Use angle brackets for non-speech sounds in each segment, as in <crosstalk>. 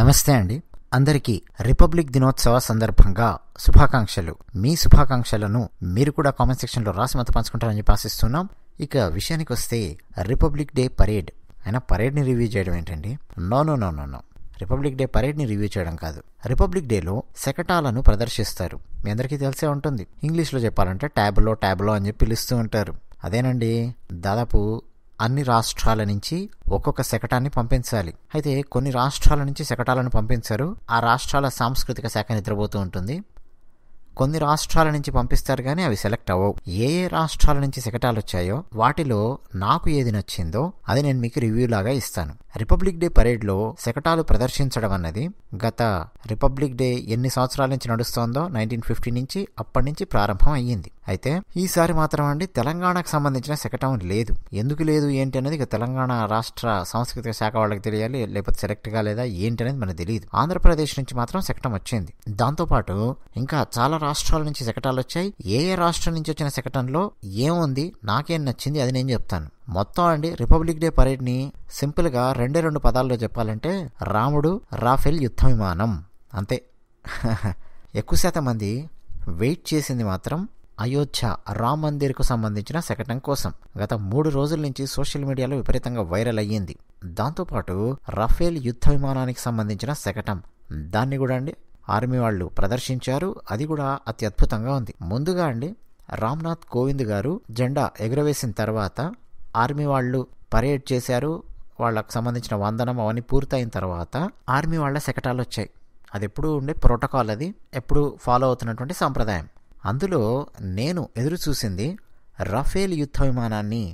నమస్తే అండి అందరికీ రిపబ్లిక్ దినోత్సవ సందర్భంగా శుభాకాంక్షలు మీ శుభాకాంక్షలను మీరు కూడా కామెంట్ సెక్షన్లో రాసి మత పంచుకుంటారని చెప్పి ఆశిస్తున్నాం ఇక విషయానికి వస్తే రిపబ్లిక్ డే పరేడ్ అయినా పరేడ్ని రివ్యూ చేయడం ఏంటండి no no no no no republic day పరేడ్ని రివ్యూ చేయడం కాదు రిపబ్లిక్ డేలో శకటాలను ప్రదర్శిస్తారు మీ అందరికీ తెలిసే ఉంటుంది ఇంగ్లీష్లో చెప్పాలంటే ట్యాబ్లో ట్యాబ్లో అని చెప్పి పిలుస్తూ ఉంటారు అదేనండి దాదాపు అన్ని రాష్ట్రాల నుంచి ఒక్కొక్క శకటాన్ని పంపించాలి అయితే కొన్ని రాష్ట్రాల నుంచి శకటాలను పంపించారు ఆ రాష్ట్రాల సాంస్కృతిక శాఖ నిద్రపోతూ ఉంటుంది కొన్ని రాష్ట్రాల నుంచి పంపిస్తారు కానీ అవి సెలెక్ట్ అవ్వవు ఏ ఏ రాష్ట్రాల నుంచి శకటాలు వచ్చాయో వాటిలో నాకు ఏది నచ్చిందో అది నేను మీకు రివ్యూ లాగా ఇస్తాను రిపబ్లిక్ డే పరేడ్లో శకటాలు ప్రదర్శించడం అన్నది గత రిపబ్లిక్ డే ఎన్ని సంవత్సరాల నుంచి నడుస్తోందో నైన్టీన్ ఫిఫ్టీ నుంచి అప్పటి నుంచి ప్రారంభం అయ్యింది అయితే ఈసారి మాత్రం అండి తెలంగాణకు సంబంధించిన శకటం లేదు ఎందుకు లేదు ఏంటి అనేది ఇక తెలంగాణ రాష్ట్ర సాంస్కృతిక శాఖ వాళ్ళకి తెలియాలి లేకపోతే సెలెక్ట్ కాలేదా ఏంటి అనేది మనకు తెలియదు ఆంధ్రప్రదేశ్ నుంచి మాత్రం శకటం వచ్చింది దాంతోపాటు ఇంకా చాలా రాష్ట్రాల నుంచి శకటాలు వచ్చాయి ఏ ఏ రాష్ట్రం నుంచి వచ్చిన శకటంలో ఏముంది నాకేం నచ్చింది అది నేను చెప్తాను మొత్తం అండి రిపబ్లిక్ డే పరేడ్ని సింపుల్గా రెండే రెండు పదాల్లో చెప్పాలంటే రాముడు రాఫెల్ యుద్ధ విమానం అంతే <laughs> ఎక్కువ శాతం మంది వెయిట్ చేసింది మాత్రం అయోధ్య రామ్ మందిర్కు సంబంధించిన శకటం కోసం గత మూడు రోజుల నుంచి సోషల్ మీడియాలో విపరీతంగా వైరల్ అయ్యింది దాంతోపాటు రఫేల్ యుద్ధ విమానానికి సంబంధించిన శకటం దాన్ని కూడా అండి ఆర్మీ వాళ్ళు ప్రదర్శించారు అది కూడా అతి అద్భుతంగా ఉంది ముందుగా అండి రామ్నాథ్ కోవింద్ గారు జెండా ఎగురవేసిన తర్వాత ఆర్మీ వాళ్ళు పరేడ్ చేశారు వాళ్ళకు సంబంధించిన వందనం అవన్నీ పూర్తయిన తర్వాత ఆర్మీ వాళ్ళ శకటాలు వచ్చాయి అది ఎప్పుడూ ఉండే ప్రోటోకాల్ అది ఎప్పుడు ఫాలో అవుతున్నటువంటి సాంప్రదాయం అందులో నేను ఎదురుచూసింది రఫేల్ యుద్ధ విమానాన్ని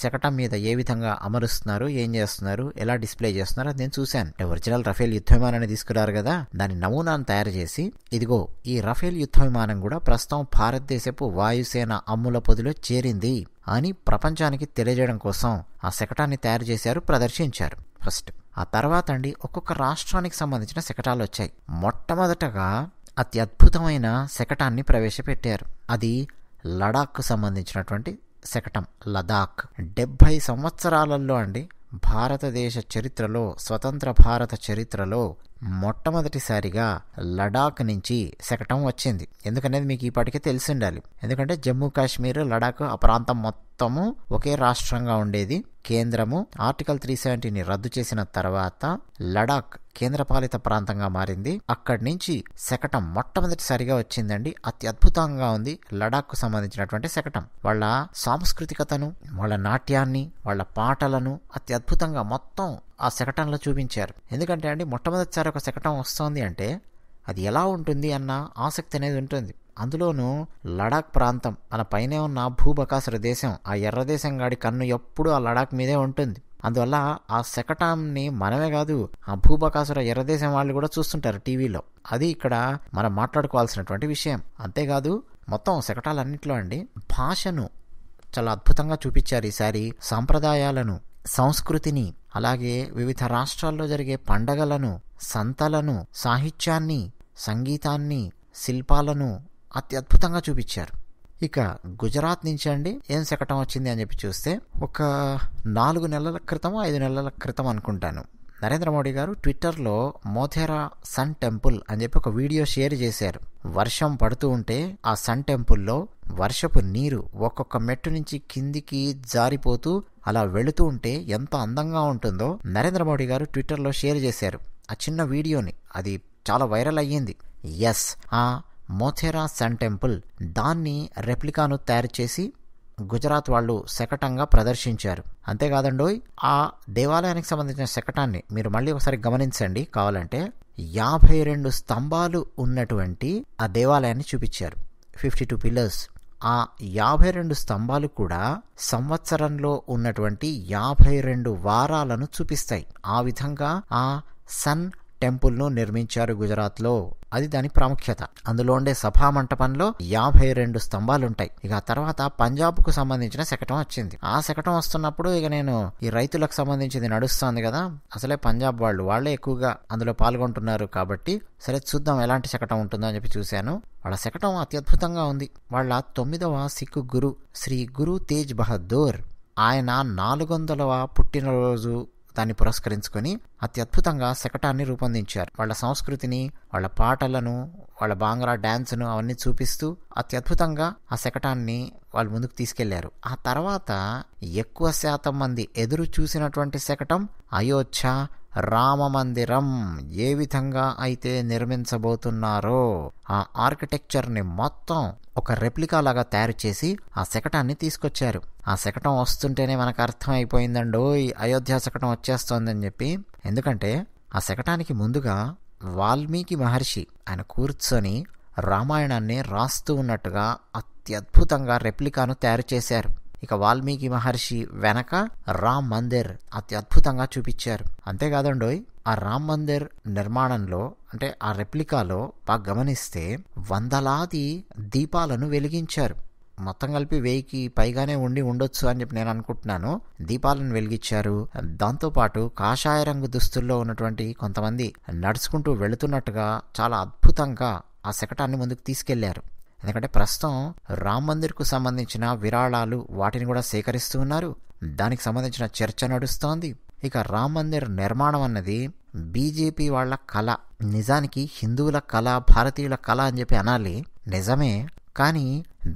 శకటం మీద ఏ విధంగా అమరుస్తున్నారు ఏం చేస్తున్నారు ఎలా డిస్ప్లే చేస్తున్నారు అది నేను చూశాను ఒరిజినల్ రఫేల్ యుద్ధ విమానాన్ని తీసుకురారు కదా దాని నమూనాను తయారు చేసి ఇదిగో ఈ రఫేల్ యుద్ధ విమానం కూడా ప్రస్తుతం భారతదేశపు వాయుసేన అమ్ముల పొదిలో చేరింది అని ప్రపంచానికి తెలియజేయడం కోసం ఆ శకటాన్ని తయారు చేశారు ప్రదర్శించారు ఫస్ట్ ఆ తర్వాత అండి ఒక్కొక్క రాష్ట్రానికి సంబంధించిన శకటాలు వచ్చాయి మొట్టమొదటగా అత్యద్భుతమైన శకటాన్ని ప్రవేశపెట్టారు అది లడాక్కు సంబంధించినటువంటి శకటం లదాక్ డెబ్భై సంవత్సరాలలో అండి భారతదేశ చరిత్రలో స్వతంత్ర భారత చరిత్రలో మొట్టమొదటిసారిగా లడాక్ నుంచి శకటం వచ్చింది ఎందుకనేది మీకు ఇప్పటికే తెలిసి ఉండాలి ఎందుకంటే జమ్మూ కాశ్మీర్ లడాక్ ఆ ప్రాంతం మొత్తము ఒకే రాష్ట్రంగా ఉండేది కేంద్రము ఆర్టికల్ త్రీ సెవెంటీని రద్దు చేసిన తర్వాత లడాక్ కేంద్రపాలిత ప్రాంతంగా మారింది అక్కడి నుంచి శకటం మొట్టమొదటిసారిగా వచ్చిందండి అతి అద్భుతంగా ఉంది లడాక్కు సంబంధించినటువంటి శకటం వాళ్ళ సాంస్కృతికతను వాళ్ళ నాట్యాన్ని వాళ్ళ పాటలను అతి అద్భుతంగా మొత్తం ఆ శకటంలో చూపించారు ఎందుకంటే అండి మొట్టమొదటిసారి ఒక శకటం వస్తుంది అంటే అది ఎలా ఉంటుంది అన్న ఆసక్తి అనేది ఉంటుంది అందులోనూ లడాక్ ప్రాంతం మన పైనే ఉన్న భూబకాసుర దేశం ఆ ఎర్ర దేశం గాడి కన్ను ఎప్పుడూ ఆ లడాక్ మీదే ఉంటుంది అందువల్ల ఆ శకటాన్ని మనమే కాదు ఆ భూబకాసుర ఎర్రదేశం వాళ్ళు కూడా చూస్తుంటారు టీవీలో అది ఇక్కడ మనం మాట్లాడుకోవాల్సినటువంటి విషయం అంతేకాదు మొత్తం శకటాలన్నింటిలో అండి భాషను చాలా అద్భుతంగా చూపించారు ఈసారి సాంప్రదాయాలను సంస్కృతిని అలాగే వివిధ రాష్ట్రాల్లో జరిగే పండగలను సంతలను సాహిత్యాన్ని సంగీతాన్ని శిల్పాలను అత్యద్భుతంగా చూపించారు ఇక గుజరాత్ నుంచి అండి ఏం శకటం వచ్చింది అని చెప్పి చూస్తే ఒక నాలుగు నెలల క్రితం ఐదు నెలల క్రితం అనుకుంటాను నరేంద్ర మోడీ గారు ట్విట్టర్లో మోథెరా సన్ టెంపుల్ అని చెప్పి ఒక వీడియో షేర్ చేశారు వర్షం పడుతూ ఉంటే ఆ సన్ టెంపుల్లో వర్షపు నీరు ఒక్కొక్క మెట్టు నుంచి కిందికి జారిపోతూ అలా వెళుతూ ఉంటే ఎంత అందంగా ఉంటుందో నరేంద్ర మోడీ గారు ట్విట్టర్లో షేర్ చేశారు ఆ చిన్న వీడియోని అది చాలా వైరల్ అయ్యింది ఎస్ ఆ మోథెరా సన్ టెంపుల్ దాన్ని రెప్లికాను తయారు చేసి గుజరాత్ వాళ్ళు శకటంగా ప్రదర్శించారు అంతేకాదండోయ్ ఆ దేవాలయానికి సంబంధించిన శకటాన్ని మీరు మళ్ళీ ఒకసారి గమనించండి కావాలంటే యాభై రెండు స్తంభాలు ఉన్నటువంటి ఆ దేవాలయాన్ని చూపించారు ఫిఫ్టీ టూ పిల్లర్స్ ఆ యాభై రెండు స్తంభాలు కూడా సంవత్సరంలో ఉన్నటువంటి యాభై రెండు వారాలను చూపిస్తాయి ఆ విధంగా ఆ సన్ టెంపుల్ను నిర్మించారు గుజరాత్లో అది దాని ప్రాముఖ్యత అందులో ఉండే సభా మంటపంలో యాభై రెండు స్తంభాలుంటాయి ఇక తర్వాత తర్వాత పంజాబ్కు సంబంధించిన శకటం వచ్చింది ఆ శకటం వస్తున్నప్పుడు ఇక నేను ఈ రైతులకు సంబంధించింది నడుస్తుంది కదా అసలే పంజాబ్ వాళ్ళు వాళ్ళే ఎక్కువగా అందులో పాల్గొంటున్నారు కాబట్టి సరే చూద్దాం ఎలాంటి శకటం ఉంటుందో అని చెప్పి చూశాను వాళ్ళ శకటం అత్యద్భుతంగా ఉంది వాళ్ళ తొమ్మిదవ సిక్కు గురు శ్రీ గురు తేజ్ బహదూర్ ఆయన నాలుగు వందలవ పుట్టినరోజు దాన్ని పురస్కరించుకొని అత్యద్భుతంగా శకటాన్ని రూపొందించారు వాళ్ళ సంస్కృతిని వాళ్ళ పాటలను వాళ్ళ బాంగ్రా డ్యాన్స్ను అవన్నీ చూపిస్తూ అత్యద్భుతంగా ఆ శకటాన్ని వాళ్ళు ముందుకు తీసుకెళ్లారు ఆ తర్వాత ఎక్కువ శాతం మంది ఎదురు చూసినటువంటి శకటం అయోధ్య రామమందిరం ఏ విధంగా అయితే నిర్మించబోతున్నారో ఆ ఆర్కిటెక్చర్ని మొత్తం ఒక రెప్లికా లాగా తయారు చేసి ఆ శకటాన్ని తీసుకొచ్చారు ఆ శకటం వస్తుంటేనే మనకు అర్థమైపోయిందండో ఈ అయోధ్య శకటం వచ్చేస్తోందని చెప్పి ఎందుకంటే ఆ శకటానికి ముందుగా వాల్మీకి మహర్షి ఆయన కూర్చొని రామాయణాన్ని రాస్తూ ఉన్నట్టుగా అత్యద్భుతంగా రెప్లికాను తయారు చేశారు ఇక వాల్మీకి మహర్షి వెనక రామ్ మందిర్ అతి అద్భుతంగా చూపించారు అంతేకాదండోయ్ ఆ రామ్ మందిర్ నిర్మాణంలో అంటే ఆ రెప్లికాలో బాగా గమనిస్తే వందలాది దీపాలను వెలిగించారు మొత్తం కలిపి వెయ్యికి పైగానే ఉండి ఉండొచ్చు అని చెప్పి నేను అనుకుంటున్నాను దీపాలను వెలిగించారు దాంతోపాటు కాషాయ రంగు దుస్తుల్లో ఉన్నటువంటి కొంతమంది నడుచుకుంటూ వెళుతున్నట్టుగా చాలా అద్భుతంగా ఆ శకటాన్ని ముందుకు తీసుకెళ్లారు ఎందుకంటే ప్రస్తుతం రామ్ మందిర్కు సంబంధించిన విరాళాలు వాటిని కూడా సేకరిస్తూ ఉన్నారు దానికి సంబంధించిన చర్చ నడుస్తోంది ఇక రామ్ మందిర్ నిర్మాణం అన్నది బీజేపీ వాళ్ళ కళ నిజానికి హిందువుల కళ భారతీయుల కళ అని చెప్పి అనాలి నిజమే కానీ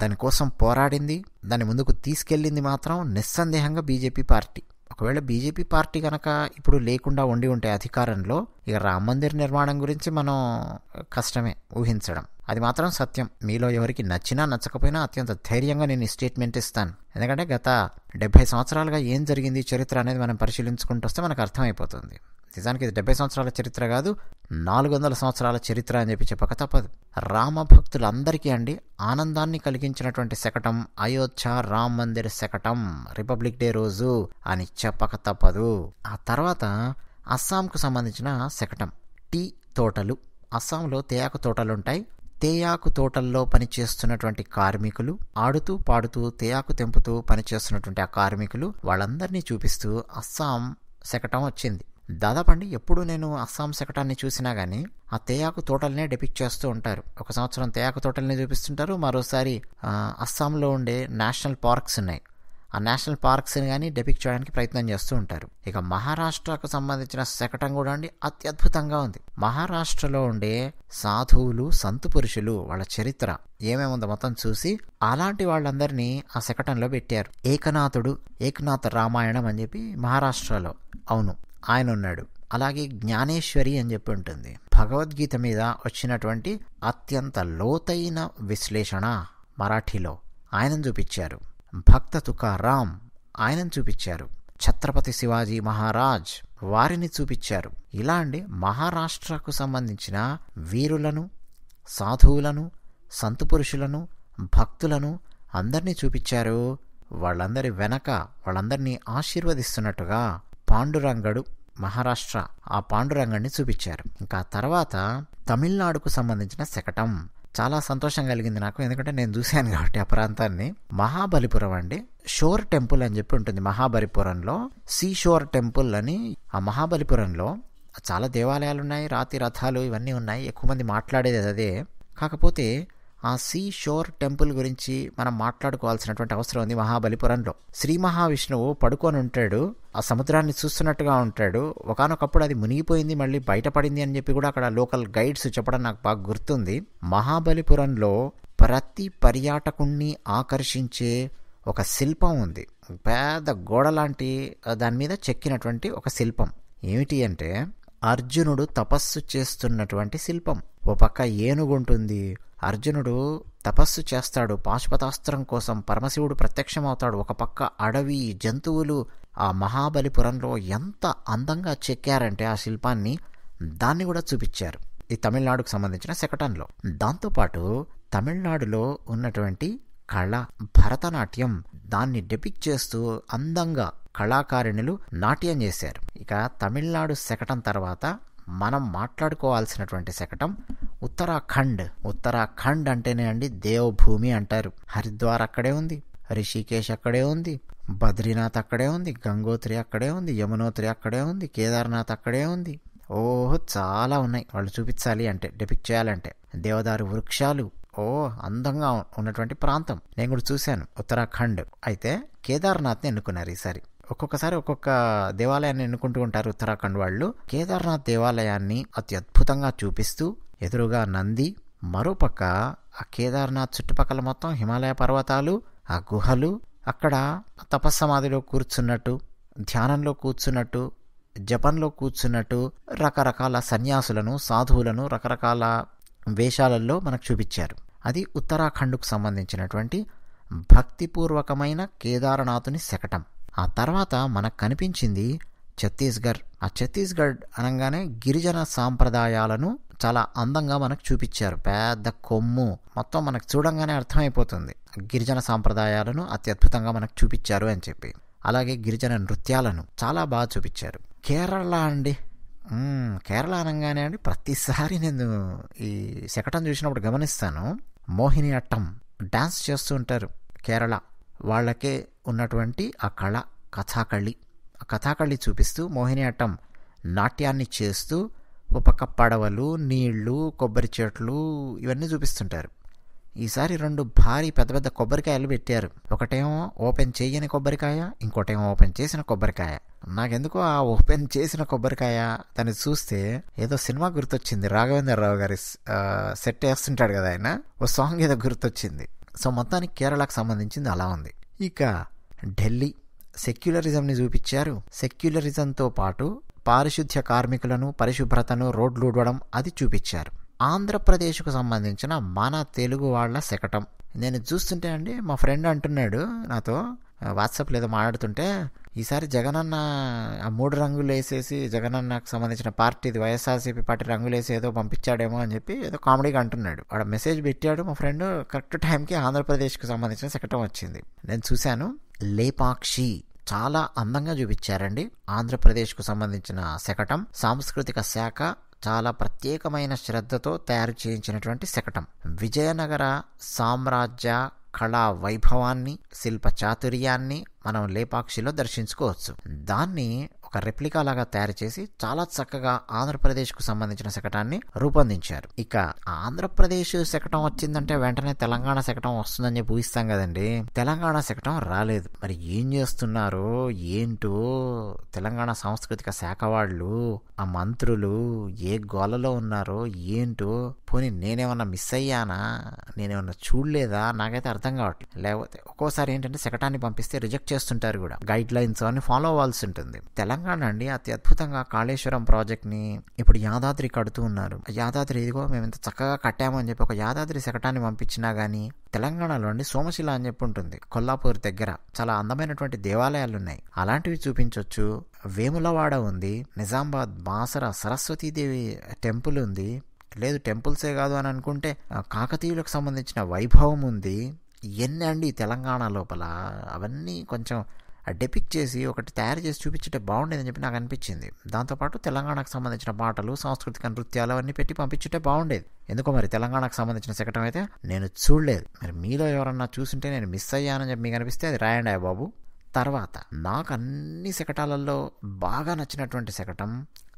దానికోసం పోరాడింది దాని ముందుకు తీసుకెళ్ళింది మాత్రం నిస్సందేహంగా బీజేపీ పార్టీ ఒకవేళ బీజేపీ పార్టీ కనుక ఇప్పుడు లేకుండా ఉండి ఉంటే అధికారంలో ఇక రామ మందిర్ నిర్మాణం గురించి మనం కష్టమే ఊహించడం అది మాత్రం సత్యం మీలో ఎవరికి నచ్చినా నచ్చకపోయినా అత్యంత ధైర్యంగా నేను ఈ స్టేట్మెంట్ ఇస్తాను ఎందుకంటే గత డెబ్బై సంవత్సరాలుగా ఏం జరిగింది చరిత్ర అనేది మనం పరిశీలించుకుంటూ వస్తే మనకు అర్థమైపోతుంది నిజానికి ఇది డెబ్బై సంవత్సరాల చరిత్ర కాదు నాలుగు వందల సంవత్సరాల చరిత్ర అని చెప్పి చెప్పక తప్పదు రామభక్తులందరికీ అండి ఆనందాన్ని కలిగించినటువంటి శకటం అయోధ్య రామ్ మందిర్ శకటం రిపబ్లిక్ డే రోజు అని చెప్పక తప్పదు ఆ తర్వాత అస్సాంకు సంబంధించిన శకటం టీ తోటలు అస్సాంలో తేయాకు తోటలుంటాయి తేయాకు తోటల్లో పనిచేస్తున్నటువంటి కార్మికులు ఆడుతూ పాడుతూ తేయాకు తెంపుతూ పనిచేస్తున్నటువంటి ఆ కార్మికులు వాళ్ళందరినీ చూపిస్తూ అస్సాం శకటం వచ్చింది దాదాపండి ఎప్పుడు నేను అస్సాం శకటాన్ని చూసినా కానీ ఆ తేయాకు తోటలనే డెపిక్ట్ చేస్తూ ఉంటారు ఒక సంవత్సరం తేయాకు తోటల్ని చూపిస్తుంటారు మరోసారి అస్సాంలో ఉండే నేషనల్ పార్క్స్ ఉన్నాయి ఆ నేషనల్ పార్క్స్ని కానీ డెపిక్ చేయడానికి ప్రయత్నం చేస్తూ ఉంటారు ఇక మహారాష్ట్రకు సంబంధించిన శకటం కూడా అండి అత్యద్భుతంగా ఉంది మహారాష్ట్రలో ఉండే సాధువులు సంతు పురుషులు వాళ్ళ చరిత్ర ఏమేముందో మొత్తం చూసి అలాంటి వాళ్ళందరినీ ఆ శకటంలో పెట్టారు ఏకనాథుడు ఏకనాథ రామాయణం అని చెప్పి మహారాష్ట్రలో అవును ఆయన ఉన్నాడు అలాగే జ్ఞానేశ్వరి అని చెప్పి ఉంటుంది భగవద్గీత మీద వచ్చినటువంటి అత్యంత లోతైన విశ్లేషణ మరాఠీలో ఆయనను చూపించారు భక్త తుకారాం ఆయనను చూపించారు ఛత్రపతి శివాజీ మహారాజ్ వారిని చూపించారు ఇలాంటి మహారాష్ట్రకు సంబంధించిన వీరులను సాధువులను సంతు పురుషులను భక్తులను అందరినీ చూపించారు వాళ్ళందరి వెనక వాళ్ళందరినీ ఆశీర్వదిస్తున్నట్టుగా పాండురంగడు మహారాష్ట్ర ఆ పాండురంగడిని చూపించారు ఇంకా తర్వాత తమిళనాడుకు సంబంధించిన శకటం చాలా సంతోషం కలిగింది నాకు ఎందుకంటే నేను చూశాను కాబట్టి ఆ ప్రాంతాన్ని మహాబలిపురం అండి షోర్ టెంపుల్ అని చెప్పి ఉంటుంది మహాబలిపురంలో సీ షోర్ టెంపుల్ అని ఆ మహాబలిపురంలో చాలా దేవాలయాలు ఉన్నాయి రాతి రథాలు ఇవన్నీ ఉన్నాయి ఎక్కువ మంది మాట్లాడేది అదే కాకపోతే ఆ సీ షోర్ టెంపుల్ గురించి మనం మాట్లాడుకోవాల్సినటువంటి అవసరం ఉంది మహాబలిపురంలో శ్రీ మహావిష్ణువు పడుకొని ఉంటాడు ఆ సముద్రాన్ని చూస్తున్నట్టుగా ఉంటాడు ఒకనొకప్పుడు అది మునిగిపోయింది మళ్ళీ బయటపడింది అని చెప్పి కూడా అక్కడ లోకల్ గైడ్స్ చెప్పడం నాకు బాగా గుర్తుంది మహాబలిపురంలో ప్రతి పర్యాటకుణ్ణి ఆకర్షించే ఒక శిల్పం ఉంది పెద్ద గోడ లాంటి దాని మీద చెక్కినటువంటి ఒక శిల్పం ఏమిటి అంటే అర్జునుడు తపస్సు చేస్తున్నటువంటి శిల్పం ఓ పక్క ఏనుగు ఉంటుంది అర్జునుడు తపస్సు చేస్తాడు పాశుపతాస్త్రం కోసం పరమశివుడు ప్రత్యక్షమవుతాడు ఒక పక్క అడవి జంతువులు ఆ మహాబలిపురంలో ఎంత అందంగా చెక్కారంటే ఆ శిల్పాన్ని దాన్ని కూడా చూపించారు ఈ తమిళనాడుకు సంబంధించిన శకటంలో దాంతోపాటు తమిళనాడులో ఉన్నటువంటి కళ భరతనాట్యం దాన్ని డెపిక్ చేస్తూ అందంగా కళాకారిణులు నాట్యం చేశారు ఇక తమిళనాడు శకటం తర్వాత మనం మాట్లాడుకోవాల్సినటువంటి శకటం ఉత్తరాఖండ్ ఉత్తరాఖండ్ అంటేనే అండి దేవభూమి అంటారు హరిద్వార్ అక్కడే ఉంది రిషికేశ్ అక్కడే ఉంది బద్రీనాథ్ అక్కడే ఉంది గంగోత్రి అక్కడే ఉంది యమునోత్రి అక్కడే ఉంది కేదార్నాథ్ అక్కడే ఉంది ఓహో చాలా ఉన్నాయి వాళ్ళు చూపించాలి అంటే డెపిక్ చేయాలంటే దేవదారు వృక్షాలు ఓ అందంగా ఉన్నటువంటి ప్రాంతం నేను కూడా చూశాను ఉత్తరాఖండ్ అయితే కేదార్నాథ్ని ఎన్నుకున్నారు ఈసారి ఒక్కొక్కసారి ఒక్కొక్క దేవాలయాన్ని ఎన్నుకుంటూ ఉంటారు ఉత్తరాఖండ్ వాళ్ళు కేదార్నాథ్ దేవాలయాన్ని అతి అద్భుతంగా చూపిస్తూ ఎదురుగా నంది మరోపక్క ఆ కేదార్నాథ్ చుట్టుపక్కల మొత్తం హిమాలయ పర్వతాలు ఆ గుహలు అక్కడ తపస్సమాధిలో కూర్చున్నట్టు ధ్యానంలో కూర్చున్నట్టు జపంలో కూర్చున్నట్టు రకరకాల సన్యాసులను సాధువులను రకరకాల వేషాలలో మనకు చూపించారు అది ఉత్తరాఖండ్కు సంబంధించినటువంటి భక్తిపూర్వకమైన కేదారనాథుని శకటం ఆ తర్వాత మనకు కనిపించింది ఛత్తీస్గఢ్ ఆ ఛత్తీస్గఢ్ అనగానే గిరిజన సాంప్రదాయాలను చాలా అందంగా మనకు చూపించారు పెద్ద కొమ్ము మొత్తం మనకు చూడంగానే అర్థమైపోతుంది గిరిజన సాంప్రదాయాలను అత్యద్భుతంగా మనకు చూపించారు అని చెప్పి అలాగే గిరిజన నృత్యాలను చాలా బాగా చూపించారు కేరళ అండి కేరళ అనగానే అండి ప్రతిసారి నేను ఈ శకటం చూసినప్పుడు గమనిస్తాను మోహిని అట్టం డాన్స్ చేస్తూ ఉంటారు కేరళ వాళ్ళకే ఉన్నటువంటి ఆ కళ కథాకళి ఆ కథాకళి చూపిస్తూ మోహిని అట్టం నాట్యాన్ని చేస్తూ ఒక పడవలు నీళ్లు కొబ్బరి చెట్లు ఇవన్నీ చూపిస్తుంటారు ఈసారి రెండు భారీ పెద్ద పెద్ద కొబ్బరికాయలు పెట్టారు ఒకటేమో ఓపెన్ చేయని కొబ్బరికాయ ఇంకోటేమో ఓపెన్ చేసిన కొబ్బరికాయ నాకెందుకో ఆ ఓపెన్ చేసిన కొబ్బరికాయ దాన్ని చూస్తే ఏదో సినిమా గుర్తొచ్చింది రాఘవేంద్రరావు గారి సెట్ వేస్తుంటాడు కదా ఆయన ఓ సాంగ్ ఏదో గుర్తొచ్చింది సో మొత్తానికి కేరళకు సంబంధించింది అలా ఉంది ఇక ఢిల్లీ సెక్యులరిజంని చూపించారు సెక్యులరిజంతో పాటు పారిశుద్ధ్య కార్మికులను పరిశుభ్రతను రోడ్లు ఊడవడం అది చూపించారు ఆంధ్రప్రదేశ్కు సంబంధించిన మన తెలుగు వాళ్ళ శకటం నేను చూస్తుంటే అండి మా ఫ్రెండ్ అంటున్నాడు నాతో వాట్సాప్ లేదో మాట్లాడుతుంటే ఈసారి జగనన్న ఆ మూడు రంగులు వేసేసి జగనన్నకు సంబంధించిన పార్టీది వైఎస్ఆర్సీపీ పార్టీ రంగులు వేసి ఏదో పంపించాడేమో అని చెప్పి ఏదో కామెడీగా అంటున్నాడు వాడు మెసేజ్ పెట్టాడు మా ఫ్రెండ్ కరెక్ట్ టైంకి ఆంధ్రప్రదేశ్కి సంబంధించిన శకటం వచ్చింది నేను చూశాను లేపాక్షి చాలా అందంగా చూపించారండి ఆంధ్రప్రదేశ్కు సంబంధించిన శకటం సాంస్కృతిక శాఖ చాలా ప్రత్యేకమైన శ్రద్ధతో తయారు చేయించినటువంటి శకటం విజయనగర సామ్రాజ్య కళా వైభవాన్ని శిల్ప చాతుర్యాన్ని మనం లేపాక్షిలో దర్శించుకోవచ్చు దాన్ని ఒక రెప్లికా లాగా తయారు చేసి చాలా చక్కగా ఆంధ్రప్రదేశ్కు సంబంధించిన శకటాన్ని రూపొందించారు ఇక ఆంధ్రప్రదేశ్ శకటం వచ్చిందంటే వెంటనే తెలంగాణ శకటం వస్తుందని ఊహిస్తాం కదండి తెలంగాణ శకటం రాలేదు మరి ఏం చేస్తున్నారు ఏంటో తెలంగాణ సాంస్కృతిక శాఖ వాళ్ళు ఆ మంత్రులు ఏ గోలలో ఉన్నారో ఏంటో పోనీ నేనేమన్నా మిస్ అయ్యానా నేనేమన్నా చూడలేదా నాకైతే అర్థం కావట్లేదు లేకపోతే ఒక్కోసారి ఏంటంటే సెకటాన్ని పంపిస్తే రిజెక్ట్ చేస్తుంటారు కూడా గైడ్ లైన్స్ అని ఫాలో అవ్వాల్సి ఉంటుంది తెలంగాణ అండి అతి అద్భుతంగా కాళేశ్వరం ప్రాజెక్ట్ని ఇప్పుడు యాదాద్రి కడుతూ ఉన్నారు యాదాద్రి ఇదిగో మేము ఇంత చక్కగా కట్టామని చెప్పి ఒక యాదాద్రి శకటాన్ని పంపించినా కానీ తెలంగాణలో అండి సోమశిల అని చెప్పి ఉంటుంది కొల్లాపూర్ దగ్గర చాలా అందమైనటువంటి దేవాలయాలు ఉన్నాయి అలాంటివి చూపించవచ్చు వేములవాడ ఉంది నిజామాబాద్ బాసర సరస్వతీదేవి టెంపుల్ ఉంది లేదు టెంపుల్సే కాదు అని అనుకుంటే కాకతీయులకు సంబంధించిన వైభవం ఉంది ఇవన్నీ అండి తెలంగాణ లోపల అవన్నీ కొంచెం డెపిక్ చేసి ఒకటి తయారు చేసి చూపించటే బాగుండేదని చెప్పి నాకు అనిపించింది దాంతోపాటు తెలంగాణకు సంబంధించిన పాటలు సాంస్కృతిక నృత్యాలు అవన్నీ పెట్టి పంపించుంటే బాగుండేది ఎందుకో మరి తెలంగాణకు సంబంధించిన శకటం అయితే నేను చూడలేదు మరి మీలో ఎవరన్నా చూసుంటే నేను మిస్ అయ్యానని చెప్పి మీకు అనిపిస్తే అది రాయండి బాబు తర్వాత నాకు అన్ని శకటాలలో బాగా నచ్చినటువంటి శకటం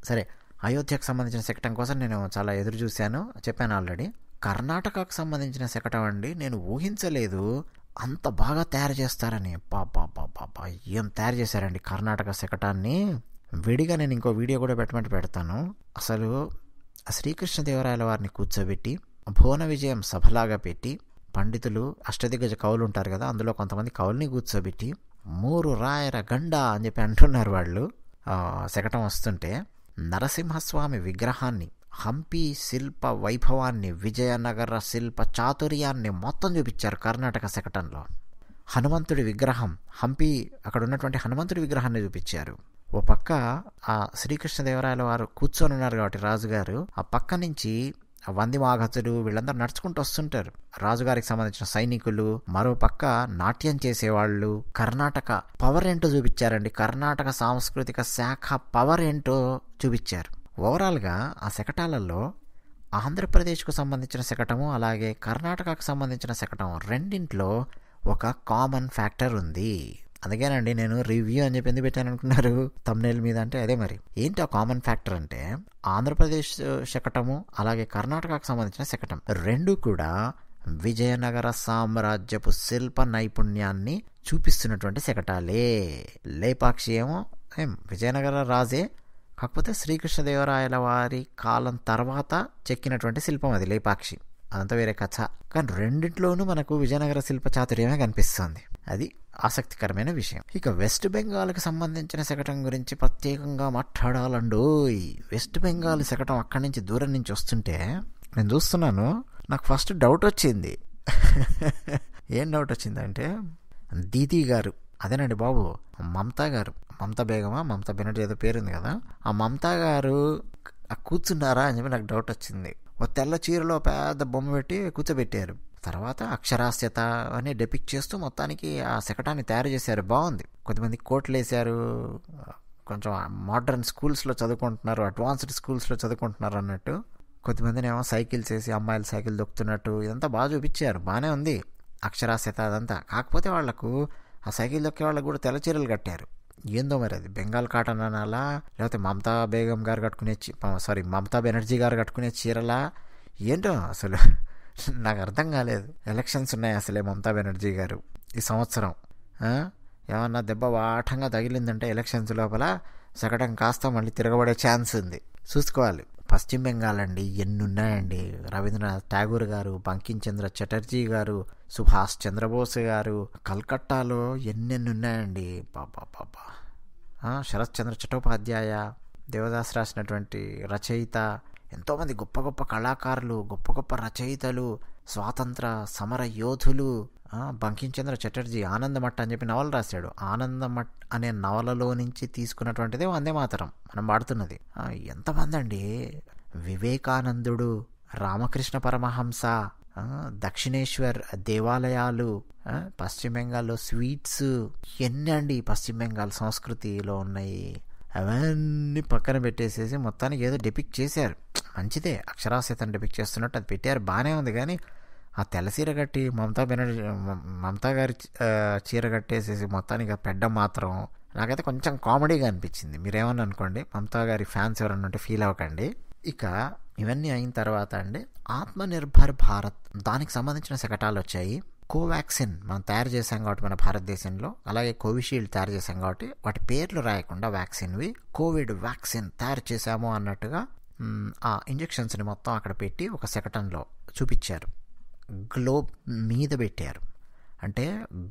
సరే అయోధ్యకు సంబంధించిన శకటం కోసం నేను చాలా ఎదురు చూశాను చెప్పాను ఆల్రెడీ కర్ణాటకకు సంబంధించిన శకటం అండి నేను ఊహించలేదు అంత బాగా తయారు చేస్తారని పాపా పాపా ఏం తయారు చేశారండి కర్ణాటక శకటాన్ని విడిగా నేను ఇంకో వీడియో కూడా పెట్టమంటే పెడతాను అసలు శ్రీకృష్ణదేవరాయల వారిని కూర్చోబెట్టి భువన విజయం సభలాగా పెట్టి పండితులు అష్టదిగ్గజ కవులు ఉంటారు కదా అందులో కొంతమంది కవుల్ని కూర్చోబెట్టి మూరు రాయర గండ అని చెప్పి అంటున్నారు వాళ్ళు శకటం వస్తుంటే నరసింహస్వామి విగ్రహాన్ని హంపి శిల్ప వైభవాన్ని విజయనగర శిల్ప చాతుర్యాన్ని మొత్తం చూపించారు కర్ణాటక శకటంలో హనుమంతుడి విగ్రహం హంపి అక్కడ ఉన్నటువంటి హనుమంతుడి విగ్రహాన్ని చూపించారు ఓ పక్క ఆ శ్రీకృష్ణదేవరాయల వారు కూర్చొని ఉన్నారు కాబట్టి రాజుగారు ఆ పక్క నుంచి వందిమాగతులు వీళ్ళందరూ నడుచుకుంటూ వస్తుంటారు రాజుగారికి సంబంధించిన సైనికులు మరోపక్క నాట్యం చేసేవాళ్ళు కర్ణాటక పవర్ ఏంటో చూపించారండి కర్ణాటక సాంస్కృతిక శాఖ పవర్ ఏంటో చూపించారు ఓవరాల్గా ఆ శకటాలలో ఆంధ్రప్రదేశ్కు సంబంధించిన శకటము అలాగే కర్ణాటకకు సంబంధించిన శకటం రెండింట్లో ఒక కామన్ ఫ్యాక్టర్ ఉంది అందుకేనండి నేను రివ్యూ అని చెప్పి ఎందుకు పెట్టాను అనుకున్నారు తమ్నేల్ మీద అంటే అదే మరి ఏంటి ఆ కామన్ ఫ్యాక్టర్ అంటే ఆంధ్రప్రదేశ్ శకటము అలాగే కర్ణాటకకు సంబంధించిన శకటం రెండు కూడా విజయనగర సామ్రాజ్యపు శిల్ప నైపుణ్యాన్ని చూపిస్తున్నటువంటి శకటాలే లేపాక్షి ఏమో ఏం విజయనగర రాజే కాకపోతే శ్రీకృష్ణదేవరాయల వారి కాలం తర్వాత చెక్కినటువంటి శిల్పం అది లేపాక్షి అంత వేరే కథ కానీ రెండింటిలోనూ మనకు విజయనగర శిల్ప చాతుర్యమే కనిపిస్తుంది అది ఆసక్తికరమైన విషయం ఇక వెస్ట్ బెంగాల్కి సంబంధించిన శకటం గురించి ప్రత్యేకంగా మాట్లాడాలండోయ్ వెస్ట్ బెంగాల్ శకటం అక్కడి నుంచి దూరం నుంచి వస్తుంటే నేను చూస్తున్నాను నాకు ఫస్ట్ డౌట్ వచ్చింది <laughs> ఏం డౌట్ వచ్చిందంటే దీతి గారు అదేనండి బాబు మమతా గారు మమతా బేగమా మమతా బెనర్జీ ఏదో పేరుంది కదా ఆ మమతా గారు కూర్చున్నారా అని చెప్పి నాకు డౌట్ వచ్చింది ఓ తెల్ల చీరలో పెద్ద బొమ్మ పెట్టి కూర్చోబెట్టారు తర్వాత అక్షరాస్యత అని డెపిక్ చేస్తూ మొత్తానికి ఆ శకటాన్ని తయారు చేశారు బాగుంది కొద్దిమంది కోట్లు వేశారు కొంచెం మోడర్న్ స్కూల్స్లో చదువుకుంటున్నారు అడ్వాన్స్డ్ స్కూల్స్లో చదువుకుంటున్నారు అన్నట్టు కొద్దిమందిని ఏమో సైకిల్స్ వేసి అమ్మాయిలు సైకిల్ దొక్కుతున్నట్టు ఇదంతా బాగా చూపించారు బాగానే ఉంది అక్షరాస్యత అదంతా కాకపోతే వాళ్లకు ఆ సైకిల్ దొక్కే వాళ్ళకు కూడా తెల్ల చీరలు కట్టారు ఏందో మరి అది బెంగాల్ కాటన్ అనాలా లేకపోతే మమతా బేగం గారు కట్టుకునే సారీ మమతా బెనర్జీ గారు కట్టుకునే చీరలా ఏంటో అసలు నాకు అర్థం కాలేదు ఎలక్షన్స్ ఉన్నాయి అసలే మమతా బెనర్జీ గారు ఈ సంవత్సరం ఏమన్నా దెబ్బ వాటంగా తగిలిందంటే ఎలక్షన్స్ లోపల సగటం కాస్త మళ్ళీ తిరగబడే ఛాన్స్ ఉంది చూసుకోవాలి పశ్చిమ బెంగాల్ అండి ఎన్ని ఉన్నాయండి రవీంద్రనాథ్ ఠాగూర్ గారు బంకిం చంద్ర చటర్జీ గారు సుభాష్ చంద్రబోస్ గారు కల్కట్టాలో ఎన్నెన్ని ఉన్నాయండి బాబా బాబా శరత్ చంద్ర చటోపాధ్యాయ దేవదాస్ రాసినటువంటి రచయిత ఎంతోమంది గొప్ప గొప్ప కళాకారులు గొప్ప గొప్ప రచయితలు స్వాతంత్ర సమర యోధులు బంకించంద్ర చటర్జీ ఆనందమఠ్ అని చెప్పి నవల రాశాడు ఆనందమట్ అనే నవలలో నుంచి తీసుకున్నటువంటిదే వందే మాతరం మనం వాడుతున్నది ఎంతమంది అండి వివేకానందుడు రామకృష్ణ పరమహంస దక్షిణేశ్వర్ దేవాలయాలు పశ్చిమ బెంగాల్లో స్వీట్స్ అండి పశ్చిమ బెంగాల్ సంస్కృతిలో ఉన్నాయి అవన్నీ పక్కన పెట్టేసేసి మొత్తానికి ఏదో డిపిక్ట్ చేశారు మంచిదే అక్షరాస్యతను డిపిక్ట్ చేస్తున్నట్టు అది పెట్టారు బాగానే ఉంది కానీ ఆ తెలసీర కట్టి మమతా బెనర్జీ మమతా గారి చీర కట్టేసేసి మొత్తానికి పెడ్డ మాత్రం నాకైతే కొంచెం కామెడీగా అనిపించింది మీరేమన్నా అనుకోండి మమతా గారి ఫ్యాన్స్ ఎవరన్నా ఉంటే ఫీల్ అవ్వకండి ఇక ఇవన్నీ అయిన తర్వాత అండి ఆత్మనిర్భర్ భారత్ దానికి సంబంధించిన శకటాలు వచ్చాయి కోవాక్సిన్ మనం తయారు చేసాం కాబట్టి మన భారతదేశంలో అలాగే కోవిషీల్డ్ తయారు చేసాం కాబట్టి వాటి పేర్లు రాయకుండా వ్యాక్సిన్వి కోవిడ్ వ్యాక్సిన్ తయారు చేశాము అన్నట్టుగా ఆ ఇంజెక్షన్స్ని మొత్తం అక్కడ పెట్టి ఒక శకటంలో చూపించారు గ్లోబ్ మీద పెట్టారు అంటే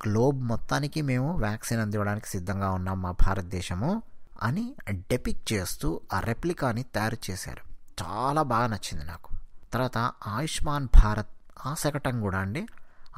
గ్లోబ్ మొత్తానికి మేము వ్యాక్సిన్ అందివ్వడానికి సిద్ధంగా ఉన్నాం మా భారతదేశము అని డెపిక్ చేస్తూ ఆ రెప్లికాని తయారు చేశారు చాలా బాగా నచ్చింది నాకు తర్వాత ఆయుష్మాన్ భారత్ ఆ శకటం కూడా అండి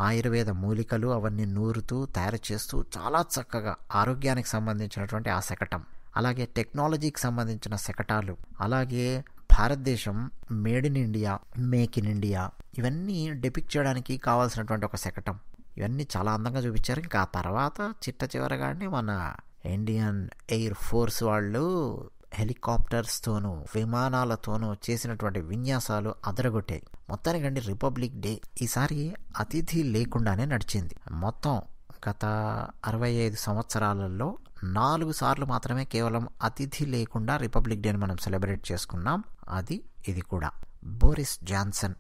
ఆయుర్వేద మూలికలు అవన్నీ నూరుతూ తయారు చేస్తూ చాలా చక్కగా ఆరోగ్యానికి సంబంధించినటువంటి ఆ శకటం అలాగే టెక్నాలజీకి సంబంధించిన శకటాలు అలాగే భారతదేశం made in India make in India ఇవన్నీ డిపిక్ట్ చేయడానికి కావాల్సినటువంటి ఒక శకటం ఇవన్నీ చాలా అందంగా చూపించారు ఇంకా ఆ తర్వాత చిట్ట చివరగానే మన ఇండియన్ ఎయిర్ ఫోర్స్ వాళ్ళు హెలికాప్టర్స్తోనూ విమానాలతోనూ చేసినటువంటి విన్యాసాలు అదరగొట్టాయి మొత్తానికండి రిపబ్లిక్ డే ఈసారి అతిథి లేకుండానే నడిచింది మొత్తం గత అరవై ఐదు సంవత్సరాలలో నాలుగు సార్లు మాత్రమే కేవలం అతిథి లేకుండా రిపబ్లిక్ డేని మనం సెలబ్రేట్ చేసుకున్నాం అది ఇది కూడా బోరిస్ జాన్సన్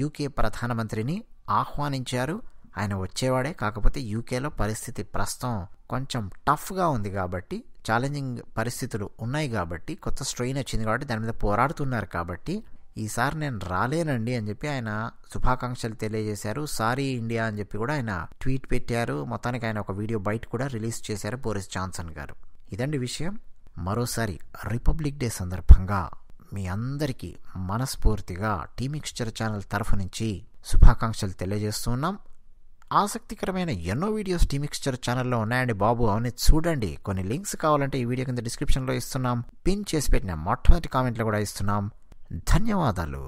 యూకే ప్రధానమంత్రిని ఆహ్వానించారు ఆయన వచ్చేవాడే కాకపోతే యూకేలో పరిస్థితి ప్రస్తుతం కొంచెం టఫ్గా ఉంది కాబట్టి ఛాలెంజింగ్ పరిస్థితులు ఉన్నాయి కాబట్టి కొత్త స్ట్రెయిన్ వచ్చింది కాబట్టి దాని మీద పోరాడుతున్నారు కాబట్టి ఈసారి నేను రాలేనండి అని చెప్పి ఆయన శుభాకాంక్షలు తెలియజేశారు సారీ ఇండియా అని చెప్పి కూడా ఆయన ట్వీట్ పెట్టారు మొత్తానికి ఆయన ఒక వీడియో బయట కూడా రిలీజ్ చేశారు బోరిస్ జాన్సన్ గారు ఇదండి విషయం మరోసారి రిపబ్లిక్ డే సందర్భంగా మీ అందరికీ మనస్ఫూర్తిగా టీమిక్స్చర్ ఛానల్ తరఫు నుంచి శుభాకాంక్షలు తెలియజేస్తున్నాం ఆసక్తికరమైన ఎన్నో వీడియోస్ టీమిక్స్చర్ ఛానల్లో ఉన్నాయండి బాబు అవన్నీ చూడండి కొన్ని లింక్స్ కావాలంటే ఈ వీడియో కింద డిస్క్రిప్షన్లో ఇస్తున్నాం పిన్ చేసి పెట్టిన మొట్టమొదటి కామెంట్లో కూడా ఇస్తున్నాం ధన్యవాదాలు